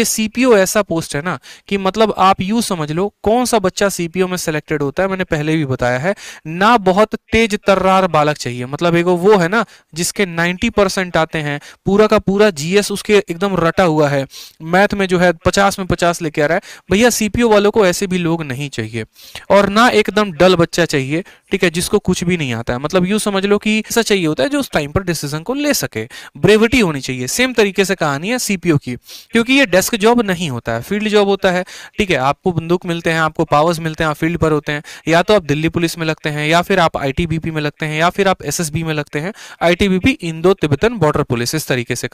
ये सीपीओ ऐसा पोस्ट है ना कि मतलब आप यू समझ लो कौन सा बच्चा सीपीओ में सिलेक्टेड होता है मैंने पहले भी बताया है ना बहुत तेज तर्रार बालक चाहिए मतलब एगो वो है ना जिसके 90 परसेंट आते हैं पूरा का पूरा जीएस उसके एकदम रटा हुआ है मैथ में जो है पचास में पचास लेके आ रहा है भैया सीपीओ वालों को ऐसे भी लोग नहीं चाहिए और ना एकदम डल बच्चा चाहिए ठीक है जिसको कुछ भी नहीं आता है मतलब यू समझ लो कि ऐसा चाहिए होता है जो उस टाइम पर डिसीजन को ले सके ब्रेविटी होनी चाहिए सेम तरीके से कहानी है सीपीओ की क्योंकि ये डेस्क जॉब नहीं होता है फील्ड जॉब होता है ठीक है आपको बंदूक मिलते हैं आपको पावर्स मिलते हैं आप फील्ड पर होते हैं या तो आप दिल्ली पुलिस में लगते हैं या फिर आप आई में लगते हैं या फिर आप एस में लगते हैं I T B Indo Tibetan border police इस तरीके से